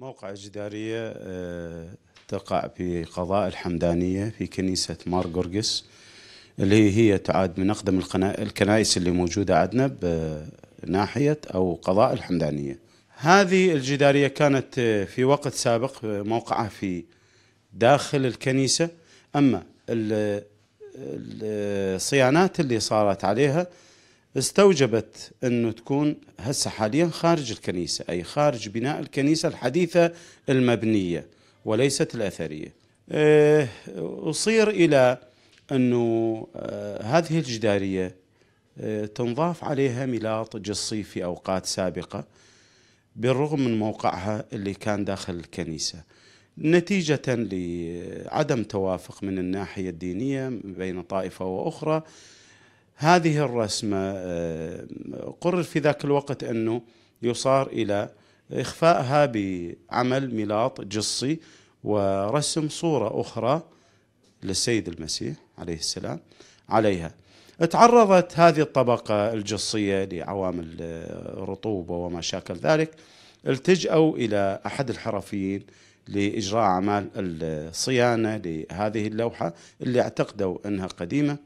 موقع الجدارية آه، تقع في قضاء الحمدانية في كنيسة مار جورجس اللي هي تعاد من أقدم الكنائس اللي موجودة عندنا بناحية أو قضاء الحمدانية هذه الجدارية كانت آه، في وقت سابق آه، موقعها في داخل الكنيسة أما الصيانات اللي صارت عليها استوجبت انه تكون هسه حاليا خارج الكنيسه اي خارج بناء الكنيسه الحديثه المبنيه وليست الاثريه. إيه، اصير الى انه آه، هذه الجداريه آه، تنضاف عليها ملاط جصي في اوقات سابقه بالرغم من موقعها اللي كان داخل الكنيسه. نتيجة لعدم توافق من الناحية الدينية بين طائفة وأخرى هذه الرسمة آه، قرر في ذاك الوقت أنه يصار إلى إخفائها بعمل ملاط جصي ورسم صورة أخرى للسيد المسيح عليه السلام عليها تعرضت هذه الطبقة الجصية لعوامل آه، رطوبة وما شاكل ذلك التجأوا إلى أحد الحرفيين لإجراء أعمال الصيانة لهذه اللوحة اللي اعتقدوا أنها قديمة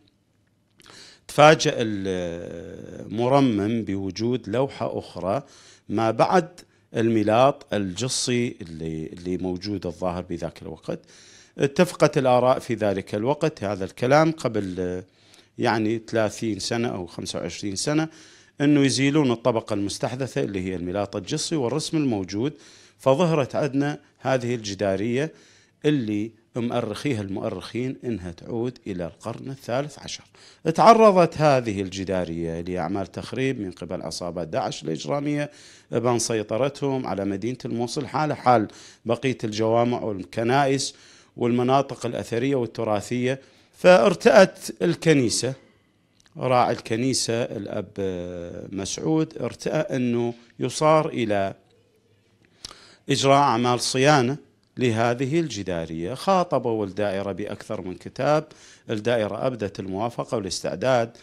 تفاجأ المرمم بوجود لوحة أخرى ما بعد الميلاد الجصي اللي, اللي موجود الظاهر بذاك الوقت اتفقت الآراء في ذلك الوقت هذا الكلام قبل يعني 30 سنة أو 25 سنة أنه يزيلون الطبقة المستحدثة اللي هي الميلاط الجصي والرسم الموجود فظهرت عندنا هذه الجدارية اللي مؤرخيها المؤرخين انها تعود الى القرن الثالث عشر. تعرضت هذه الجداريه لاعمال تخريب من قبل عصابات داعش الاجراميه بان سيطرتهم على مدينه الموصل حال حال بقيه الجوامع والكنائس والمناطق الاثريه والتراثيه فارتأت الكنيسه راعي الكنيسه الاب مسعود ارتأى انه يصار الى اجراء اعمال صيانه لهذه الجدارية خاطبوا الدائرة بأكثر من كتاب الدائرة أبدت الموافقة والاستعداد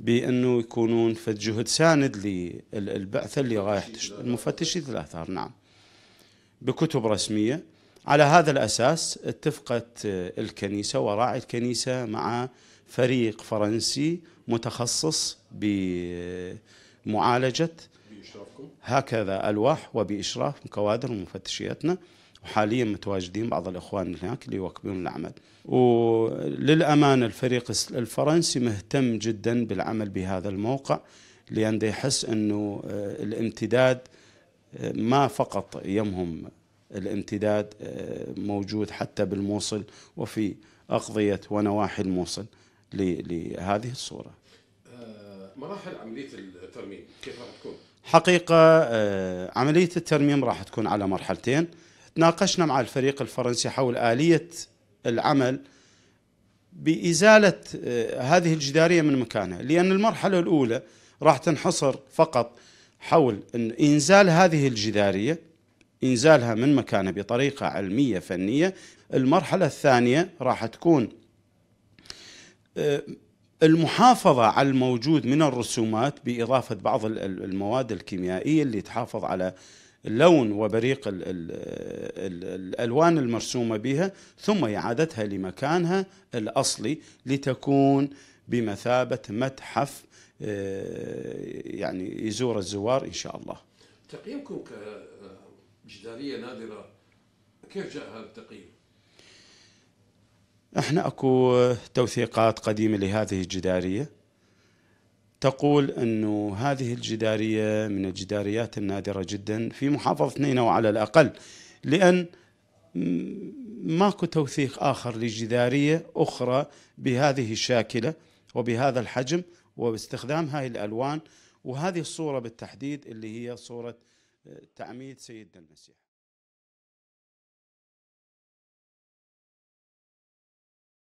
بأنه يكونون في جهد ساند للبعثة اللي رايح المفتشي الأثار نعم بكتب رسمية على هذا الأساس اتفقت الكنيسة وراعي الكنيسة مع فريق فرنسي متخصص بمعالجة هكذا ألواح وبإشراف كوادر ومفتشياتنا وحاليا متواجدين بعض الاخوان هناك اللي يواكبون العمل. وللامانه الفريق الفرنسي مهتم جدا بالعمل بهذا الموقع لانه يحس انه آه، الامتداد آه، ما فقط يمهم الامتداد آه، موجود حتى بالموصل وفي اقضيه ونواحي الموصل لهذه الصوره. مراحل عمليه الترميم كيف راح تكون؟ حقيقه عمليه الترميم راح تكون على مرحلتين. تناقشنا مع الفريق الفرنسي حول آلية العمل بإزالة آه، هذه الجدارية من مكانها لأن المرحلة الأولى راح تنحصر فقط حول إن إنزال هذه الجدارية إنزالها من مكانها بطريقة علمية فنية المرحلة الثانية راح تكون آه، المحافظة على الموجود من الرسومات بإضافة بعض المواد الكيميائية اللي تحافظ على لون وبريق الـ الـ الـ الألوان المرسومة بها ثم إعادتها لمكانها الأصلي لتكون بمثابة متحف آه، يعني يزور الزوار إن شاء الله تقييمكم كجدارية نادرة كيف جاء هذا التقييم؟ احنا اكو توثيقات قديمة لهذه الجدارية تقول أنه هذه الجدارية من الجداريات النادرة جدا في محافظة نينوى على الأقل لأن ماكو توثيق آخر لجدارية أخرى بهذه الشاكلة وبهذا الحجم وباستخدام هذه الألوان وهذه الصورة بالتحديد اللي هي صورة آه، تعميد سيدنا المسيح